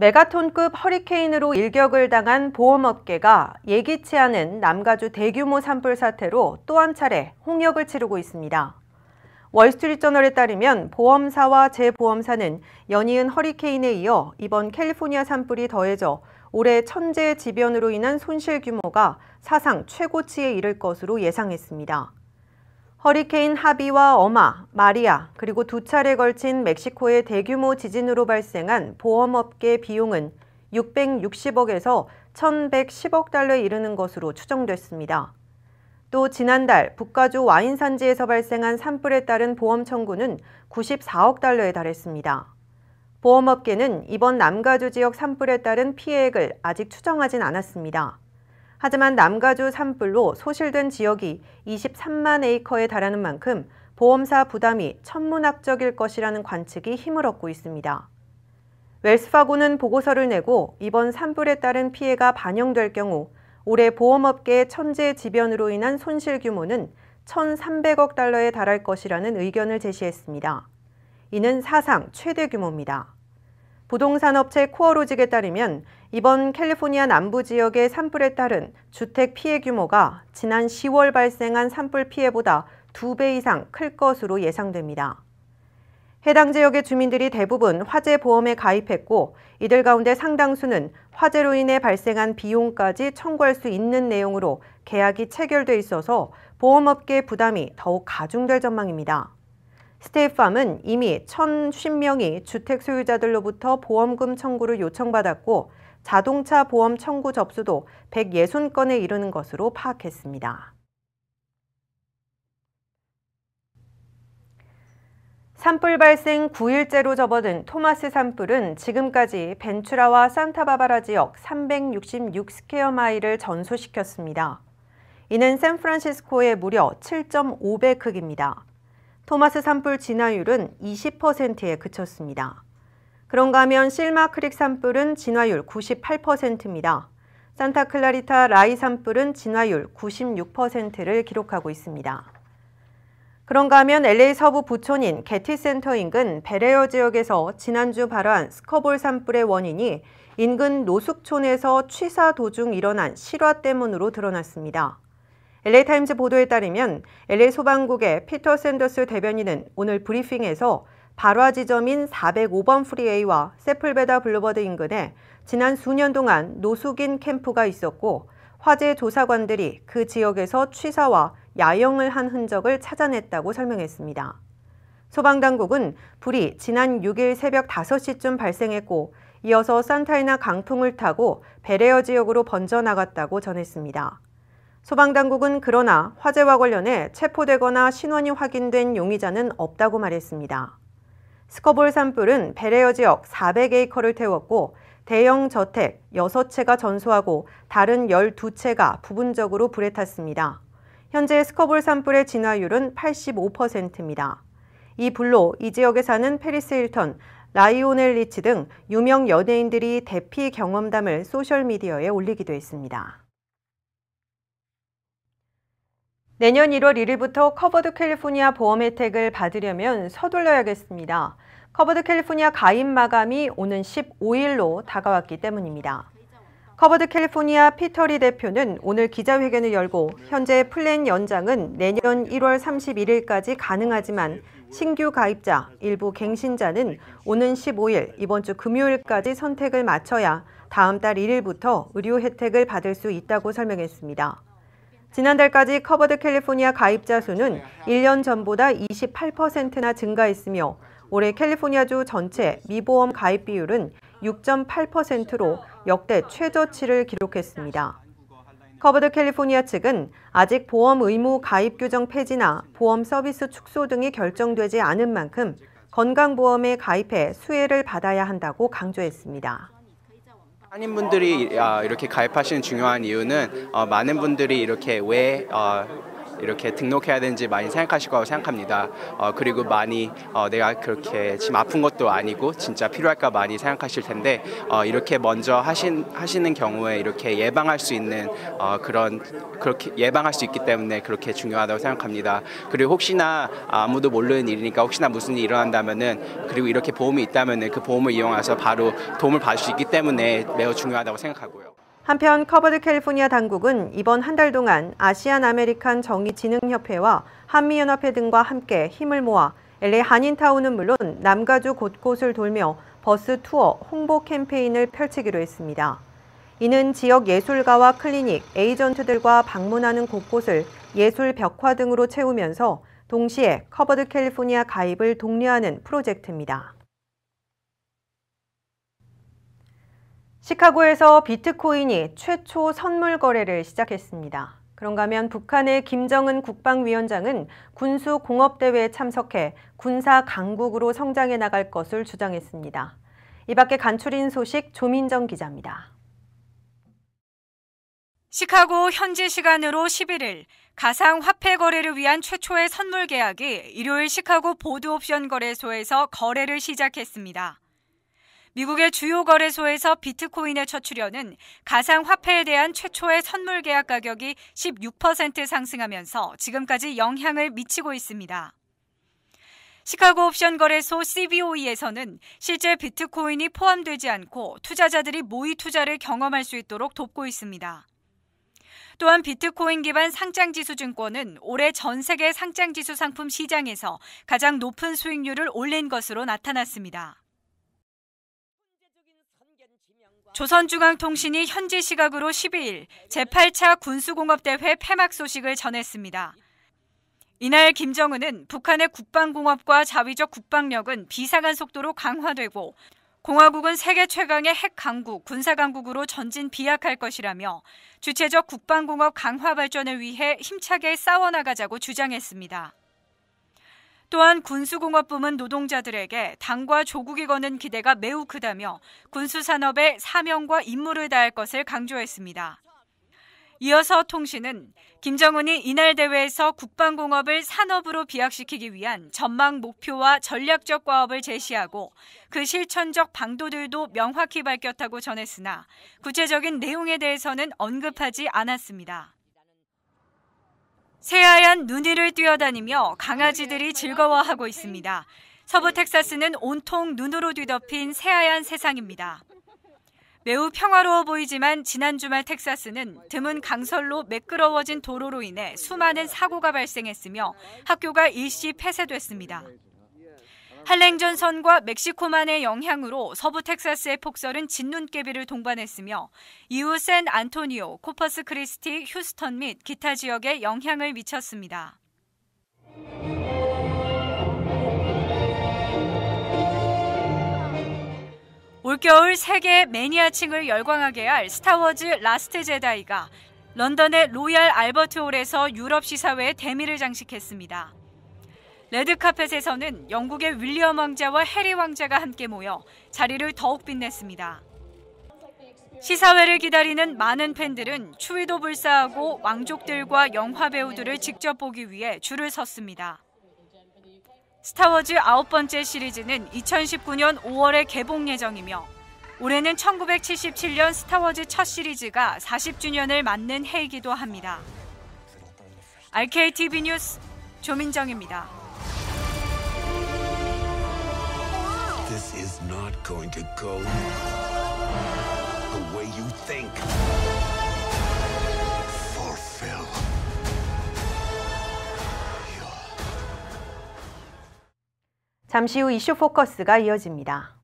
메가톤급 허리케인으로 일격을 당한 보험업계가 예기치 않은 남가주 대규모 산불 사태로 또 한 차례 홍역을 치르고 있습니다. 월스트리트저널에 따르면 보험사와 재보험사는 연이은 허리케인에 이어 이번 캘리포니아 산불이 더해져 올해 천재지변으로 인한 손실 규모가 사상 최고치에 이를 것으로 예상했습니다. 허리케인 하비와 어마, 마리아, 그리고 두 차례 걸친 멕시코의 대규모 지진으로 발생한 보험업계 비용은 660억에서 1,110억 달러에 이르는 것으로 추정됐습니다. 또 지난달 북가주 와인 산지에서 발생한 산불에 따른 보험 청구는 94억 달러에 달했습니다. 보험업계는 이번 남가주 지역 산불에 따른 피해액을 아직 추정하진 않았습니다. 하지만 남가주 산불로 소실된 지역이 23만 에이커에 달하는 만큼 보험사 부담이 천문학적일 것이라는 관측이 힘을 얻고 있습니다. 웰스파고는 보고서를 내고 이번 산불에 따른 피해가 반영될 경우 올해 보험업계 천재지변으로 인한 손실 규모는 1,300억 달러에 달할 것이라는 의견을 제시했습니다. 이는 사상 최대 규모입니다. 부동산업체 코어로직에 따르면 이번 캘리포니아 남부 지역의 산불에 따른 주택 피해 규모가 지난 10월 발생한 산불 피해보다 2배 이상 클 것으로 예상됩니다. 해당 지역의 주민들이 대부분 화재 보험에 가입했고 이들 가운데 상당수는 화재로 인해 발생한 비용까지 청구할 수 있는 내용으로 계약이 체결돼 있어서 보험업계 부담이 더욱 가중될 전망입니다. 스테이팜은 이미 1,050명이 주택 소유자들로부터 보험금 청구를 요청받았고 자동차 보험 청구 접수도 160건에 이르는 것으로 파악했습니다. 산불 발생 9일째로 접어든 토마스 산불은 지금까지 벤츄라와 산타바바라 지역 366스퀘어마일을 전소시켰습니다. 이는 샌프란시스코의 무려 7.5배 크기입니다. 토마스 산불 진화율은 20%에 그쳤습니다. 그런가 하면 실마 크릭 산불은 진화율 98%입니다. 산타클라리타 라이 산불은 진화율 96%를 기록하고 있습니다. 그런가 하면 LA 서부 부촌인 게티 센터 인근 베레어 지역에서 지난주 발화한 스커볼 산불의 원인이 인근 노숙촌에서 취사 도중 일어난 실화 때문으로 드러났습니다. LA타임즈 보도에 따르면 LA 소방국의 피터 샌더스 대변인은 오늘 브리핑에서 발화 지점인 405번 프리웨이와 세플베다 블루버드 인근에 지난 수년 동안 노숙인 캠프가 있었고 화재 조사관들이 그 지역에서 취사와 야영을 한 흔적을 찾아냈다고 설명했습니다. 소방당국은 불이 지난 6일 새벽 5시쯤 발생했고 이어서 산타이나 강풍을 타고 베레어 지역으로 번져나갔다고 전했습니다. 소방당국은 그러나 화재와 관련해 체포되거나 신원이 확인된 용의자는 없다고 말했습니다. 스커볼 산불은 베레어 지역 400에이커를 태웠고 대형 저택 6채가 전소하고 다른 12채가 부분적으로 불에 탔습니다. 현재 스커볼 산불의 진화율은 85%입니다. 이 불로 이 지역에 사는 페리스 힐턴, 라이오넬 리치 등 유명 연예인들이 대피 경험담을 소셜미디어에 올리기도 했습니다. 내년 1월 1일부터 커버드 캘리포니아 보험 혜택을 받으려면 서둘러야겠습니다. 커버드 캘리포니아 가입 마감이 오는 15일로 다가왔기 때문입니다. 커버드 캘리포니아 피터리 대표는 오늘 기자회견을 열고 현재 플랜 연장은 내년 1월 31일까지 가능하지만 신규 가입자, 일부 갱신자는 오는 15일 이번 주 금요일까지 선택을 마쳐야 다음 달 1일부터 의료 혜택을 받을 수 있다고 설명했습니다. 지난달까지 커버드 캘리포니아 가입자 수는 1년 전보다 28%나 증가했으며 올해 캘리포니아주 전체 미보험 가입 비율은 6.8%로 역대 최저치를 기록했습니다. 커버드 캘리포니아 측은 아직 보험 의무 가입 규정 폐지나 보험 서비스 축소 등이 결정되지 않은 만큼 건강보험에 가입해 수혜를 받아야 한다고 강조했습니다. 한인 분들이 아, 이렇게 가입하시는 중요한 이유는 어, 많은 분들이 이렇게 왜 어, 이렇게 등록해야 되는지 많이 생각하실 거라고 생각합니다. 어, 그리고 많이 어, 내가 그렇게 지금 아픈 것도 아니고 진짜 필요할까 많이 생각하실 텐데 어, 이렇게 먼저 하신, 하시는 경우에 이렇게 예방할 수 있는 어, 그런 그렇게 예방할 수 있기 때문에 그렇게 중요하다고 생각합니다. 그리고 혹시나 아무도 모르는 일이니까 혹시나 무슨 일이 일어난다면은 그리고 이렇게 보험이 있다면은 그 보험을 이용해서 바로 도움을 받을 수 있기 때문에 매우 중요하다고 생각하고요. 한편 커버드 캘리포니아 당국은 이번 한 달 동안 아시안 아메리칸 정의진흥협회와 한미연합회 등과 함께 힘을 모아 LA 한인타운은 물론 남가주 곳곳을 돌며 버스 투어 홍보 캠페인을 펼치기로 했습니다. 이는 지역 예술가와 클리닉, 에이전트들과 방문하는 곳곳을 예술 벽화 등으로 채우면서 동시에 커버드 캘리포니아 가입을 독려하는 프로젝트입니다. 시카고에서 비트코인이 최초 선물 거래를 시작했습니다. 그런가 하면 북한의 김정은 국방위원장은 군수 공업대회에 참석해 군사 강국으로 성장해 나갈 것을 주장했습니다. 이 밖에 간추린 소식 조민정 기자입니다. 시카고 현지 시간으로 11일 가상 화폐 거래를 위한 최초의 선물 계약이 일요일 시카고 보드옵션 거래소에서 거래를 시작했습니다. 미국의 주요 거래소에서 비트코인의 처출연은 가상화폐에 대한 최초의 선물 계약 가격이 16% 상승하면서 지금까지 영향을 미치고 있습니다. 시카고 옵션 거래소 CBOE에서는 실제 비트코인이 포함되지 않고 투자자들이 모의 투자를 경험할 수 있도록 돕고 있습니다. 또한 비트코인 기반 상장지수 증권은 올해 전 세계 상장지수 상품 시장에서 가장 높은 수익률을 올린 것으로 나타났습니다. 조선중앙통신이 현지 시각으로 12일 제8차 군수공업대회 폐막 소식을 전했습니다. 이날 김정은은 북한의 국방공업과 자위적 국방력은 비상한 속도로 강화되고 공화국은 세계 최강의 핵 강국, 군사 강국으로 전진 비약할 것이라며 주체적 국방공업 강화 발전을 위해 힘차게 싸워나가자고 주장했습니다. 또한 군수공업 부문 노동자들에게 당과 조국이 거는 기대가 매우 크다며 군수산업의 사명과 임무를 다할 것을 강조했습니다. 이어서 통신은 김정은이 이날 대회에서 국방공업을 산업으로 비약시키기 위한 전망 목표와 전략적 과업을 제시하고 그 실천적 방도들도 명확히 밝혔다고 전했으나 구체적인 내용에 대해서는 언급하지 않았습니다. 새하얀 눈이를 뛰어다니며 강아지들이 즐거워하고 있습니다. 서부 텍사스는 온통 눈으로 뒤덮인 새하얀 세상입니다. 매우 평화로워 보이지만 지난 주말 텍사스는 드문 강설로 매끄러워진 도로로 인해 수많은 사고가 발생했으며 학교가 일시 폐쇄됐습니다. 한랭전선과 멕시코만의 영향으로 서부 텍사스의 폭설은 진눈깨비를 동반했으며 이후 샌 안토니오, 코퍼스 크리스티, 휴스턴 및 기타 지역에 영향을 미쳤습니다. 올겨울 세계 매니아층을 열광하게 할 스타워즈 라스트 제다이가 런던의 로얄 알버트 홀에서 유럽 시사회에 대미를 장식했습니다. 레드카펫에서는 영국의 윌리엄 왕자와 해리 왕자가 함께 모여 자리를 더욱 빛냈습니다. 시사회를 기다리는 많은 팬들은 추위도 불사하고 왕족들과 영화 배우들을 직접 보기 위해 줄을 섰습니다. 스타워즈 아홉 번째 시리즈는 2019년 5월에 개봉 예정이며 올해는 1977년 스타워즈 첫 시리즈가 40주년을 맞는 해이기도 합니다. RKTV 뉴스 조민정입니다. not going to go the way you think. Fulfill. 잠시 후 이슈 포커스가 이어집니다.